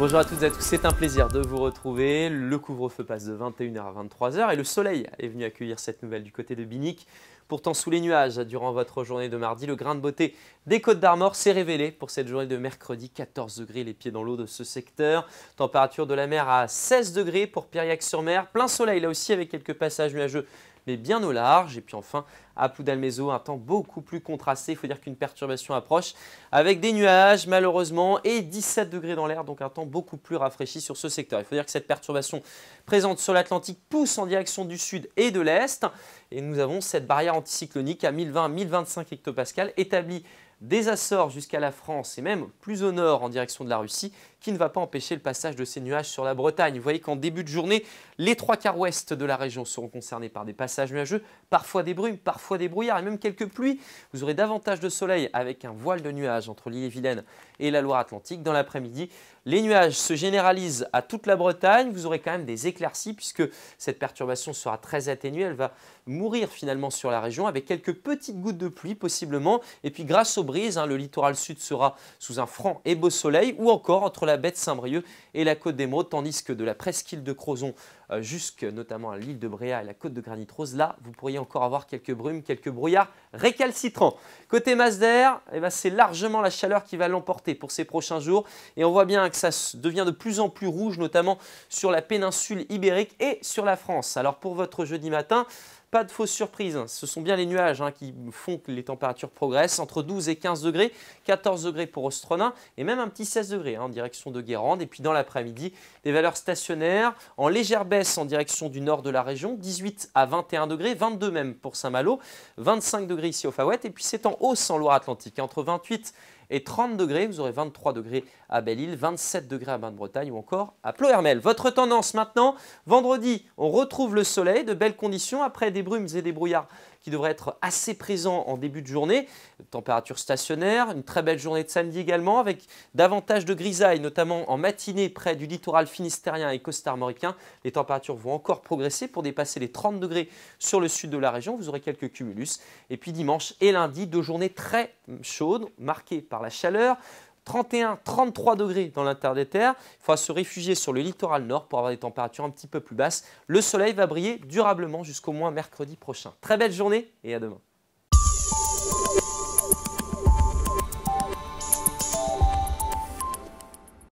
Bonjour à toutes et à tous, c'est un plaisir de vous retrouver. Le couvre-feu passe de 21h à 23h et le soleil est venu accueillir cette nouvelle du côté de Binic. Pourtant, sous les nuages, durant votre journée de mardi, le grain de beauté des Côtes d'Armor s'est révélé pour cette journée de mercredi. 14 degrés les pieds dans l'eau de ce secteur. Température de la mer à 16 degrés pour piriac sur mer Plein soleil là aussi avec quelques passages nuageux mais bien au large. Et puis enfin, à Poudalmezo, un temps beaucoup plus contrasté. Il faut dire qu'une perturbation approche avec des nuages, malheureusement, et 17 degrés dans l'air, donc un temps beaucoup plus rafraîchi sur ce secteur. Il faut dire que cette perturbation présente sur l'Atlantique pousse en direction du sud et de l'est. Et nous avons cette barrière anticyclonique à 1020-1025 hectopascales établi des Açores jusqu'à la France et même plus au nord en direction de la Russie, qui ne va pas empêcher le passage de ces nuages sur la Bretagne. Vous voyez qu'en début de journée, les trois quarts ouest de la région seront concernés par des passages nuageux, parfois des brumes, parfois des brouillards et même quelques pluies. Vous aurez davantage de soleil avec un voile de nuages entre l'île et Vilaine et la Loire-Atlantique. Dans l'après-midi, les nuages se généralisent à toute la Bretagne. Vous aurez quand même des éclaircies puisque cette perturbation sera très atténuée. Elle va mourir finalement sur la région avec quelques petites gouttes de pluie possiblement. Et puis grâce au Hein. le littoral sud sera sous un franc et beau soleil ou encore entre la baie de Saint-Brieuc et la côte d'Emeraude. tandis que de la presqu'île de Crozon euh, jusqu'à notamment à l'île de Bréa et la côte de Granit Rose, là, vous pourriez encore avoir quelques brumes, quelques brouillards récalcitrants. Côté masse d'air, eh ben, c'est largement la chaleur qui va l'emporter pour ces prochains jours et on voit bien que ça devient de plus en plus rouge, notamment sur la péninsule ibérique et sur la France. Alors pour votre jeudi matin, pas de fausse surprise, hein. ce sont bien les nuages hein, qui font que les températures progressent entre 12 et 15 degrés, 14 degrés pour Ostronin et même un petit 16 degrés hein, en direction de Guérande. Et puis dans l'après-midi, des valeurs stationnaires en légère baisse en direction du nord de la région, 18 à 21 degrés, 22 même pour Saint-Malo, 25 degrés ici au Faouette. Et puis c'est en hausse en Loire-Atlantique, entre 28 et 30 degrés. Vous aurez 23 degrés à Belle-Île, 27 degrés à Bain-de-Bretagne ou encore à Plohermel. Votre tendance maintenant, vendredi, on retrouve le soleil, de belles conditions après des des brumes et des brouillards qui devraient être assez présents en début de journée. Température stationnaire, une très belle journée de samedi également, avec davantage de grisailles, notamment en matinée près du littoral finistérien et costarmoricain. Les températures vont encore progresser pour dépasser les 30 degrés sur le sud de la région. Vous aurez quelques cumulus. Et puis dimanche et lundi, deux journées très chaudes, marquées par la chaleur. 31-33 degrés dans l'intérieur des terres. Il faudra se réfugier sur le littoral nord pour avoir des températures un petit peu plus basses. Le soleil va briller durablement jusqu'au moins mercredi prochain. Très belle journée et à demain.